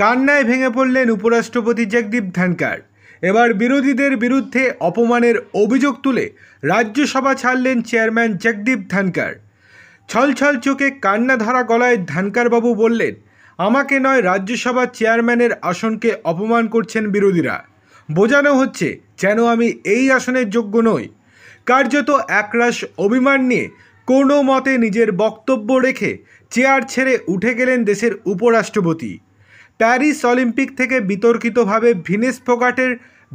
কান্নায় ভেঙে পড়লেন উপরাষ্ট্রপতি জগদীপ ধনকার এবার বিরোধীদের বিরুদ্ধে অপমানের অভিযোগ তুলে রাজ্যসভা ছাড়লেন চেয়ারম্যান জগদীপ ধনকার ছলছল চোখে কান্না ধরা গলায় বাবু বললেন আমাকে নয় রাজ্যসভা চেয়ারম্যানের আসনকে অপমান করছেন বিরোধীরা বোঝানো হচ্ছে যেন আমি এই আসনের যোগ্য নই কার্যত একরাশ অভিমান নিয়ে কোনো মতে নিজের বক্তব্য রেখে চেয়ার ছেড়ে উঠে গেলেন দেশের উপরাষ্ট্রপতি প্যারিস অলিম্পিক থেকে বিতর্কিতভাবে ভিনেস ফোগাটের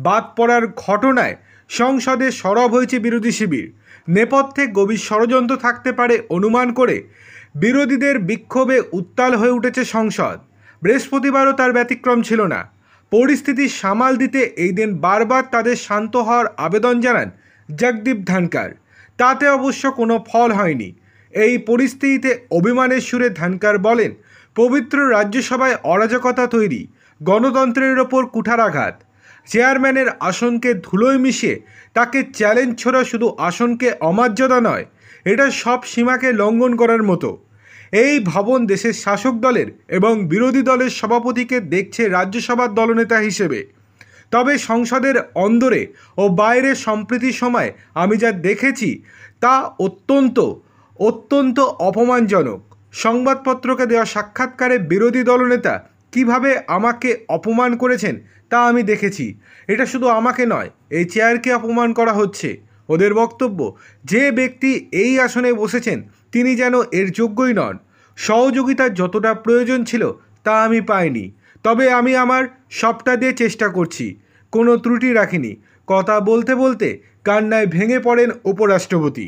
বাদ পড়ার ঘটনায় সংসদে সরব হয়েছে বিরোধী শিবির নেপথ্যে গভীর ষড়যন্ত্র থাকতে পারে অনুমান করে বিরোধীদের বিক্ষোভে উত্তাল হয়ে উঠেছে সংসদ বৃহস্পতিবারও তার ব্যতিক্রম ছিল না পরিস্থিতি সামাল দিতে এই দিন বারবার তাদের শান্ত হওয়ার আবেদন জানান জগদীপ ধানকার তাতে অবশ্য কোনো ফল হয়নি এই পরিস্থিতিতে অভিমানের সুরে ধানকার বলেন পবিত্র রাজ্যসভায় অরাজকতা তৈরি গণতন্ত্রের ওপর কুঠারাঘাত চেয়ারম্যানের আসনকে ধুলোয় মিশিয়ে তাকে চ্যালেঞ্জ ছোড়া শুধু আসনকে অমার্যাদা নয় এটা সব সীমাকে লঙ্ঘন করার মতো এই ভবন দেশের শাসক দলের এবং বিরোধী দলের সভাপতিকে দেখছে রাজ্যসভার দলনেতা হিসেবে তবে সংসদের অন্দরে ও বাইরে সম্প্রীতি সময় আমি যা দেখেছি তা অত্যন্ত অত্যন্ত অপমানজনক সংবাদপত্রকে দেওয়া সাক্ষাৎকারে বিরোধী দলনেতা কিভাবে আমাকে অপমান করেছেন তা আমি দেখেছি এটা শুধু আমাকে নয় এই চেয়ারকে অপমান করা হচ্ছে ওদের বক্তব্য যে ব্যক্তি এই আসনে বসেছেন তিনি যেন এর যোগ্যই নন সহযোগিতার যতটা প্রয়োজন ছিল তা আমি পাইনি তবে আমি আমার সবটা দিয়ে চেষ্টা করছি কোনো ত্রুটি রাখিনি কথা বলতে বলতে কান্নায় ভেঙে পড়েন উপরাষ্ট্রপতি